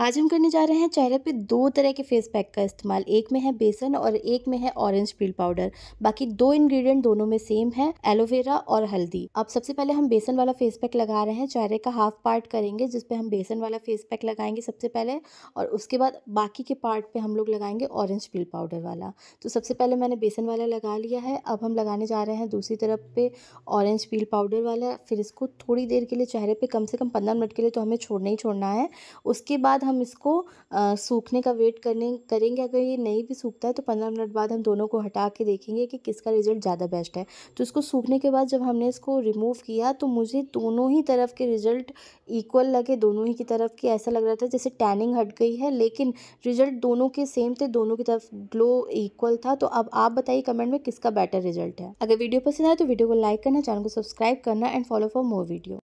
आज हम करने जा रहे हैं चेहरे पे दो तरह के फेस पैक का इस्तेमाल एक में है बेसन और एक में है ऑरेंज पील पाउडर बाकी दो इंग्रेडिएंट दोनों में सेम है एलोवेरा और हल्दी अब सबसे पहले हम बेसन वाला फेस पैक लगा रहे हैं चेहरे का हाफ पार्ट करेंगे जिसपे हम बेसन वाला फेस पैक लगाएंगे सबसे पहले और उसके बाद बाकी के पार्ट पे हम लोग लगाएंगे ऑरेंज पील पाउडर वाला तो सबसे पहले मैंने बेसन वाला लगा लिया है अब हम लगाने जा रहे हैं दूसरी तरफ पे ऑरेंज पील पाउडर वाला फिर इसको थोड़ी देर के लिए चेहरे पर कम से कम पंद्रह मिनट के लिए तो हमें छोड़ना ही छोड़ना है उसके बाद हम इसको सूखने का वेट करने करेंगे अगर ये नहीं भी सूखता है तो पंद्रह मिनट बाद हम दोनों को हटा के देखेंगे कि किसका रिज़ल्ट ज़्यादा बेस्ट है तो इसको सूखने के बाद जब हमने इसको रिमूव किया तो मुझे दोनों ही तरफ के रिज़ल्ट इक्वल लगे दोनों ही की तरफ की ऐसा लग रहा था जैसे टैनिंग हट गई है लेकिन रिज़ल्ट दोनों के सेम थे दोनों की तरफ ग्लो इक्वल था तो अब आप बताइए कमेंट में किसका बेटर रिजल्ट है अगर वीडियो पसंद आए तो वीडियो को लाइक करना चैनल को सब्सक्राइब करना and follow for more video